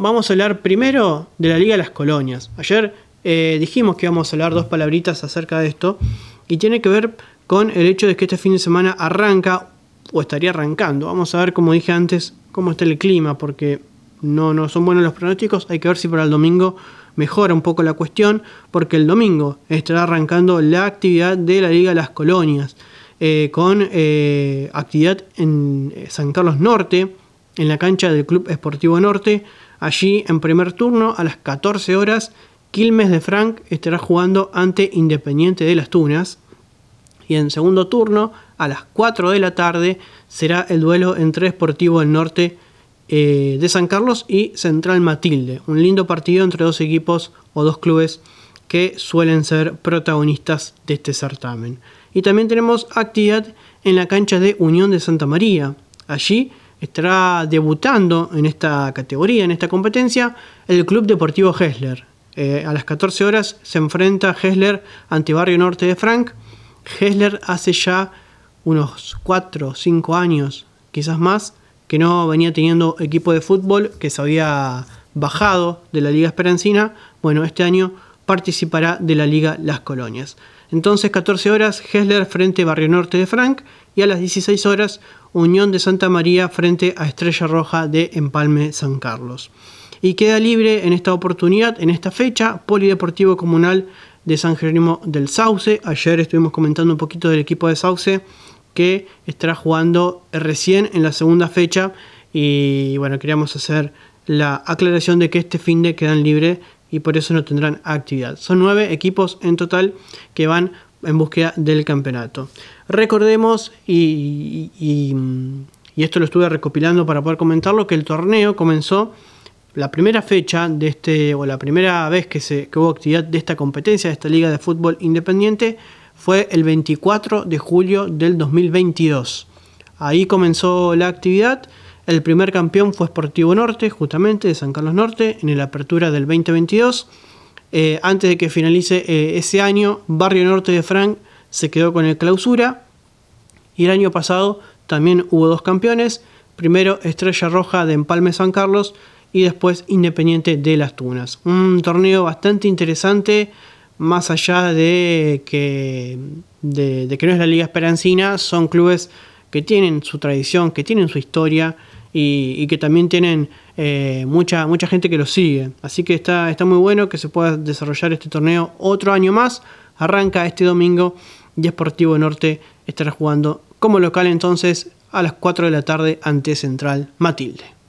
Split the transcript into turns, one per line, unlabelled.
vamos a hablar primero de la Liga de las Colonias. Ayer eh, dijimos que íbamos a hablar dos palabritas acerca de esto y tiene que ver con el hecho de que este fin de semana arranca o estaría arrancando. Vamos a ver, como dije antes, cómo está el clima porque no, no son buenos los pronósticos. Hay que ver si para el domingo mejora un poco la cuestión porque el domingo estará arrancando la actividad de la Liga de las Colonias. Eh, con eh, actividad en San Carlos Norte, en la cancha del Club Esportivo Norte. Allí, en primer turno, a las 14 horas, Quilmes de Frank estará jugando ante Independiente de las Tunas. Y en segundo turno, a las 4 de la tarde, será el duelo entre Esportivo del Norte eh, de San Carlos y Central Matilde. Un lindo partido entre dos equipos o dos clubes que suelen ser protagonistas de este certamen. Y también tenemos actividad en la cancha de Unión de Santa María. Allí estará debutando en esta categoría, en esta competencia, el Club Deportivo Hessler. Eh, a las 14 horas se enfrenta Hessler ante Barrio Norte de Frank. Hessler hace ya unos 4, 5 años, quizás más, que no venía teniendo equipo de fútbol, que se había bajado de la Liga Esperancina. Bueno, este año participará de la Liga Las Colonias. Entonces, 14 horas, Hessler frente Barrio Norte de Frank y a las 16 horas Unión de Santa María frente a Estrella Roja de Empalme San Carlos. Y queda libre en esta oportunidad, en esta fecha, Polideportivo Comunal de San Jerónimo del Sauce. Ayer estuvimos comentando un poquito del equipo de Sauce que estará jugando recién en la segunda fecha y bueno, queríamos hacer la aclaración de que este fin de quedan libre y por eso no tendrán actividad. Son nueve equipos en total que van en búsqueda del campeonato. Recordemos, y, esto lo estuve recopilando para poder comentarlo, que el torneo comenzó la primera fecha de este, o la primera vez que, se, que hubo actividad de esta competencia, de esta Liga de Fútbol Independiente, fue el 24 de julio del 2022. Ahí comenzó la actividad. El primer campeón fue Sportivo Norte, justamente de San Carlos Norte, en la apertura del 2022. Eh, antes de que finalice eh, ese año, Barrio Norte de Frank se quedó con el clausura. Y el año pasado también hubo dos campeones. Primero Estrella Roja de Empalme San Carlos y después Independiente de las Tunas. Un torneo bastante interesante, más allá de que, de, de que no es la Liga Esperancina, son clubes que tienen su tradición, que tienen su historia y, que también tienen eh, mucha, mucha gente que los sigue. Así que está, está muy bueno que se pueda desarrollar este torneo otro año más. Arranca este domingo y Esportivo Norte estará jugando como local entonces a las 4 de la tarde ante Central Matilde.